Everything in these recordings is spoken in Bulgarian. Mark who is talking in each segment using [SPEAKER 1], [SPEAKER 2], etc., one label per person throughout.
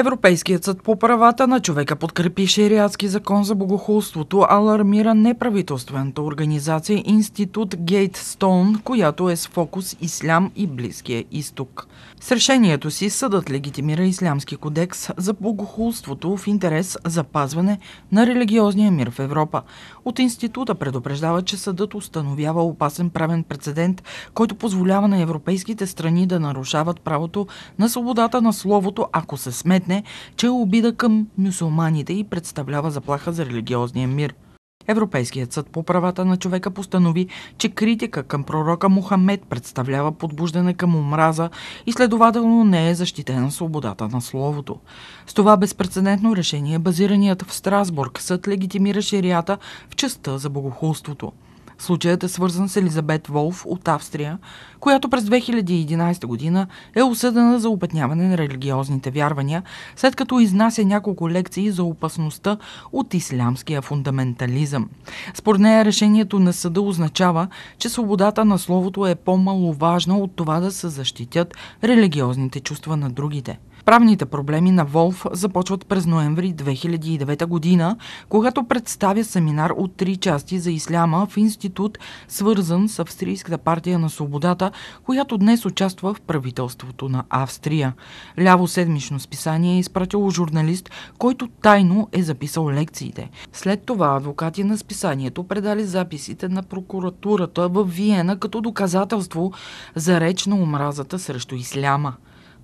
[SPEAKER 1] Европейският съд по правата на човека подкрепи шериатски закон за богохулството, алармира неправителствената организация Институт Гейтстоун, която е с фокус Ислям и Близкия изток. С решението си съдът легитимира Ислямски кодекс за богохулството в интерес запазване на религиозния мир в Европа. От института предупреждава, че съдът установява опасен правен прецедент, който позволява на европейските страни да нарушават правото на свободата на словото, ако се сметне сметне, че е обида към мюсулманите и представлява заплаха за религиозния мир. Европейският съд по правата на човека постанови, че критика към пророка Мухамед представлява подбуждане към омраза и следователно не е защитена свободата на словото. С това безпредседентно решение базираният в Страсбург съд легитимира ширията в частта за богохулството. Случаят е свързан с Елизабет Волф от Австрия, която през 2011 година е осъдена за опетняване на религиозните вярвания, след като изнася няколко лекции за опасността от ислямския фундаментализъм. Според нея решението на съда означава, че свободата на словото е по-маловажна от това да се защитят религиозните чувства на другите. Правните проблеми на Волф започват през ноември 2009 година, когато представя семинар от три части за исляма в институт, свързан с Австрийската партия на свободата, която днес участва в правителството на Австрия. Ляво седмично списание е изпратило журналист, който тайно е записал лекциите. След това адвокати на списанието предали записите на прокуратурата в Виена като доказателство за реч на омразата срещу исляма.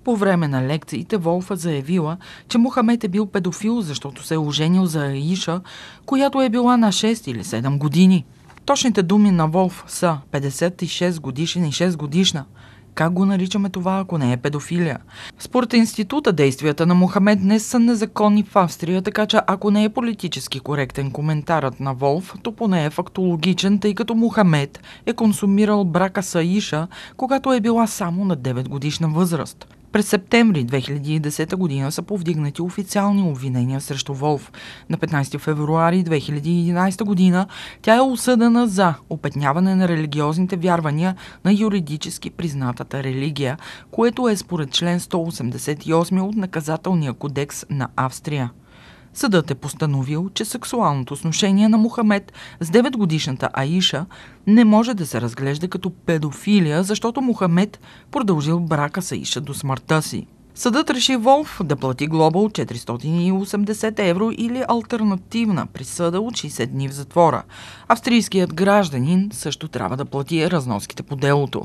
[SPEAKER 1] По време на лекциите Волфа заявила, че Мухамед е бил педофил, защото се е оженил за Аиша, която е била на 6 или 7 години. Точните думи на Волф са 56 годишен и 6 годишна. Как го наричаме това, ако не е педофилия? Според института, действията на Мохамед не са незаконни в Австрия, така че ако не е политически коректен коментарът на Волф, то поне е фактологичен, тъй като Мохамед е консумирал брака с Аиша, когато е била само на 9 годишна възраст. През септември 2010 година са повдигнати официални обвинения срещу Волф. На 15 февруари 2011 година тя е осъдена за опетняване на религиозните вярвания на юридически признатата религия, което е според член 188 от наказателния кодекс на Австрия. Съдът е постановил, че сексуалното сношение на Мухамед с 9-годишната Аиша не може да се разглежда като педофилия, защото Мухамед продължил брака с Аиша до смъртта си. Съдът реши Волф да плати глоба от 480 евро или альтернативна присъда от 60 дни в затвора. Австрийският гражданин също трябва да плати разноските по делото.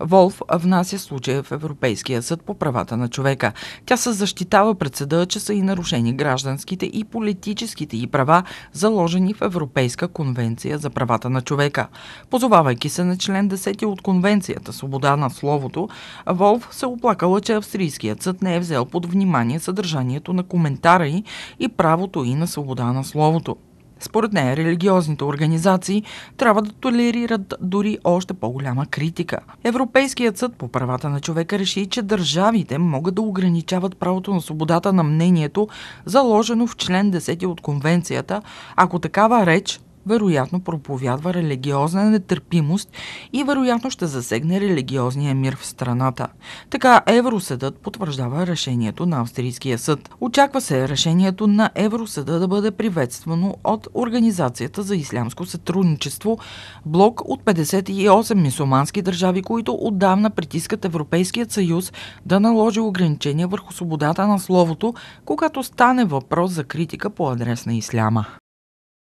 [SPEAKER 1] Волф внася случая в Европейския съд по правата на човека. Тя се защитава пред съда, че са и нарушени гражданските и политическите и права, заложени в Европейска конвенция за правата на човека. Позовавайки се на член 10 от конвенцията Свобода на словото, Волф се оплакала, че австрийският съд съдът не е взел под внимание съдържанието на коментара й и правото и на свобода на словото. Според нея, религиозните организации трябва да толерират дори още по-голяма критика. Европейският съд по правата на човека реши, че държавите могат да ограничават правото на свободата на мнението, заложено в член 10 от конвенцията, ако такава реч вероятно проповядва религиозна нетърпимост и вероятно ще засегне религиозния мир в страната. Така Евросъдът потвърждава решението на австрийския съд. Очаква се решението на Евросъда да бъде приветствано от Организацията за ислямско сътрудничество, блок от 58 мисумански държави, които отдавна притискат Европейският съюз да наложи ограничения върху свободата на словото, когато стане въпрос за критика по адрес на исляма.